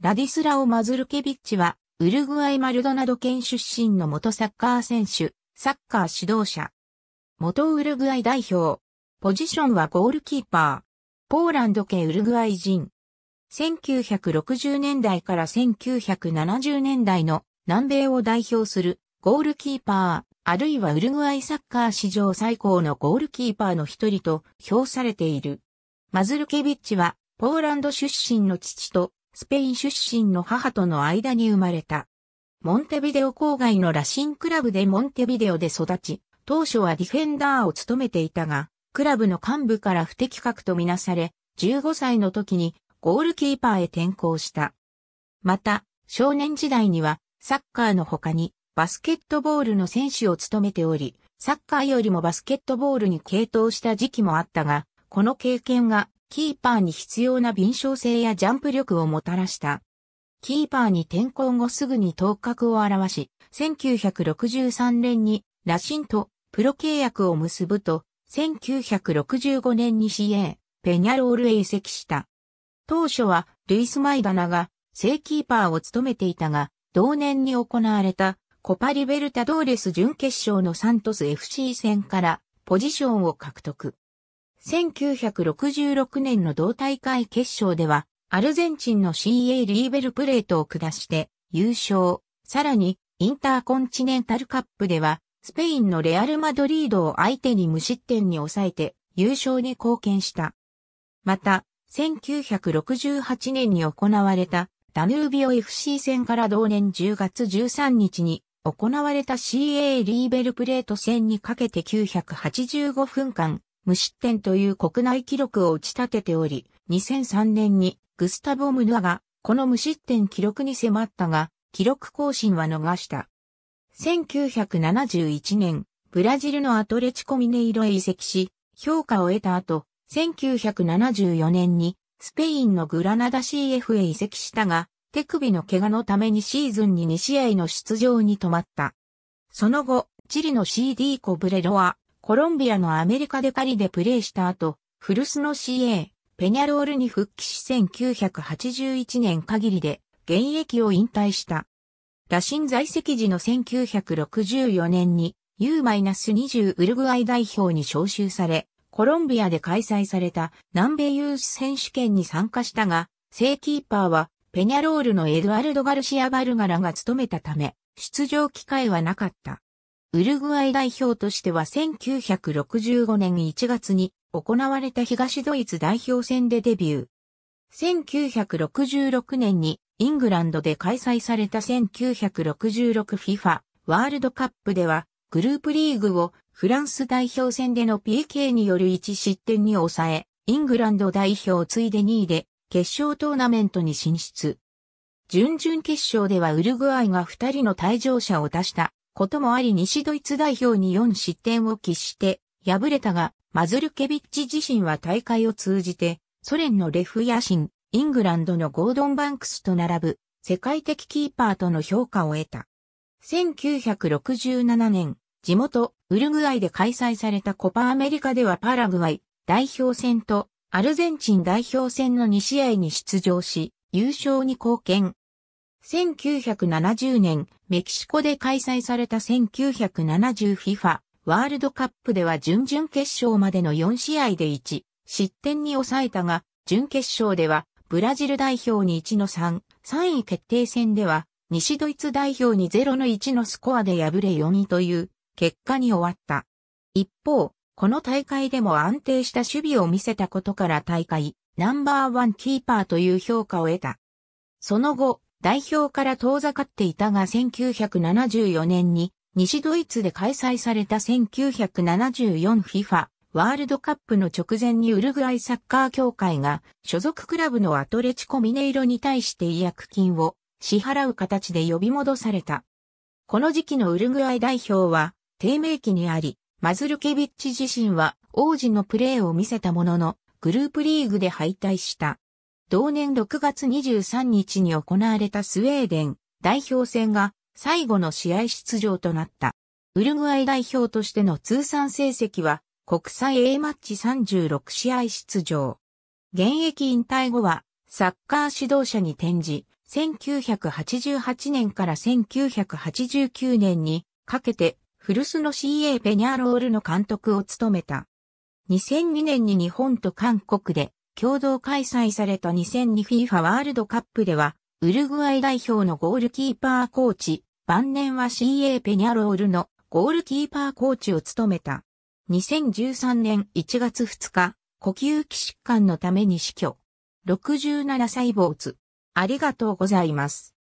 ラディスラオ・マズルケビッチは、ウルグアイ・マルドナド県出身の元サッカー選手、サッカー指導者。元ウルグアイ代表。ポジションはゴールキーパー。ポーランド系ウルグアイ人。1960年代から1970年代の南米を代表するゴールキーパー、あるいはウルグアイサッカー史上最高のゴールキーパーの一人と評されている。マズルケビッチはポーランド出身の父とスペイン出身の母との間に生まれた。モンテビデオ郊外のラシンクラブでモンテビデオで育ち、当初はディフェンダーを務めていたが、クラブの幹部から不適格とみなされ、15歳の時にゴールキーパーへ転向した。また、少年時代にはサッカーの他にバスケットボールの選手を務めており、サッカーよりもバスケットボールに傾倒した時期もあったが、この経験がキーパーに必要な敏捷性やジャンプ力をもたらした。キーパーに転向後すぐに頭角を現し、1963年にラシンとプロ契約を結ぶと、1965年に CA、ペニャロールへ移籍した。当初はルイス・マイダナが正キーパーを務めていたが、同年に行われたコパリベルタドーレス準決勝のサントス FC 戦からポジションを獲得。1966年の同大会決勝では、アルゼンチンの CA リーベルプレートを下して優勝。さらに、インターコンチネンタルカップでは、スペインのレアル・マドリードを相手に無失点に抑えて優勝に貢献した。また、1968年に行われたダヌービオ FC 戦から同年10月13日に行われた CA リーベルプレート戦にかけて985分間無失点という国内記録を打ち立てており、2003年にグスタボ・ムヌアがこの無失点記録に迫ったが、記録更新は逃した。1971年、ブラジルのアトレチコミネイロへ移籍し、評価を得た後、1974年にスペインのグラナダ CF へ移籍したが、手首の怪我のためにシーズンに2試合の出場に止まった。その後、チリの CD コブレロはコロンビアのアメリカでパリでプレーした後、フルスの CA、ペニャロールに復帰し1981年限りで現役を引退した。打診在籍時の1964年に U-20 ウルグアイ代表に招集され、コロンビアで開催された南米ユース選手権に参加したが、正キーパーはペニャロールのエドアルド・ガルシア・バルガラが務めたため、出場機会はなかった。ウルグアイ代表としては1965年1月に行われた東ドイツ代表戦でデビュー。1966年にイングランドで開催された 1966FIFA ワールドカップではグループリーグをフランス代表戦での PK による1失点に抑え、イングランド代表をついで2位で決勝トーナメントに進出。準々決勝ではウルグアイが2人の退場者を出したこともあり西ドイツ代表に4失点を喫して敗れたが、マズルケビッチ自身は大会を通じて、ソ連のレフ野心、イングランドのゴードン・バンクスと並ぶ世界的キーパーとの評価を得た。1967年、地元ウルグアイで開催されたコパアメリカではパラグアイ代表戦とアルゼンチン代表戦の2試合に出場し、優勝に貢献。1970年、メキシコで開催された 1970FIFA ワールドカップでは準々決勝までの4試合で1失点に抑えたが、準決勝ではブラジル代表に1の3、3位決定戦では西ドイツ代表に0の1のスコアで敗れ4位という結果に終わった。一方、この大会でも安定した守備を見せたことから大会ナンバーワンキーパーという評価を得た。その後、代表から遠ざかっていたが1974年に西ドイツで開催された 1974FIFA ワールドカップの直前にウルグアイサッカー協会が所属クラブのアトレチコミネイロに対して違約金を支払う形で呼び戻された。この時期のウルグアイ代表は低迷期にあり、マズルケビッチ自身は王子のプレーを見せたもののグループリーグで敗退した。同年6月23日に行われたスウェーデン代表戦が最後の試合出場となった。ウルグアイ代表としての通算成績は国際 A マッチ36試合出場。現役引退後はサッカー指導者に転じ、1988年から1989年にかけて古巣の CA ペニャーロールの監督を務めた。2002年に日本と韓国で共同開催された 2002FIFA ワールドカップでは、ウルグアイ代表のゴールキーパーコーチ、晩年は CA ペニャロールのゴールキーパーコーチを務めた。2013年1月2日、呼吸器疾患のために死去。67歳坊主。ありがとうございます。